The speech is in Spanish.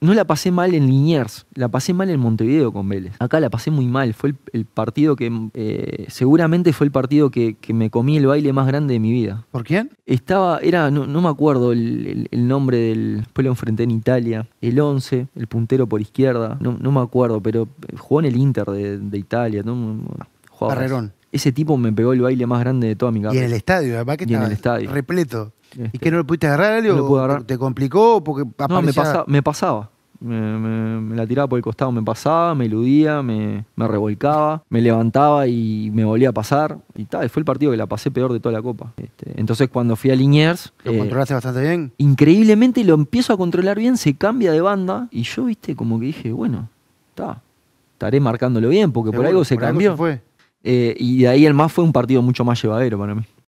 no la pasé mal en Liniers, la pasé mal en Montevideo con Vélez. Acá la pasé muy mal, fue el, partido que eh, seguramente fue el partido que, que, me comí el baile más grande de mi vida. ¿Por quién? Estaba, era, no, me acuerdo el, nombre del, pueblo lo enfrenté en Italia, el 11, el puntero por izquierda, no, me acuerdo, pero eh, jugó en el Inter de, Italia. No, Ese tipo me pegó el baile más grande de toda mi vida. Y en el estadio, además que y en el estadio. repleto. ¿Y este. que no lo pudiste agarrar, ¿Te complicó? Porque no, me, me pasaba. Me, la tiraba por el costado, me pasaba, me eludía, me, revolcaba, me levantaba y me volvía a pasar. Y tal, fue el partido que la pasé peor de toda la copa. Este, entonces cuando fui a Liniers... ¿Lo eh, controlaste bastante bien? Increíblemente lo empiezo a controlar bien, se cambia de banda y yo, viste, como que dije, bueno, está, estaré marcándolo bien porque por algo se cambió. Eh, y de ahí el más fue un partido mucho más llevadero para mí.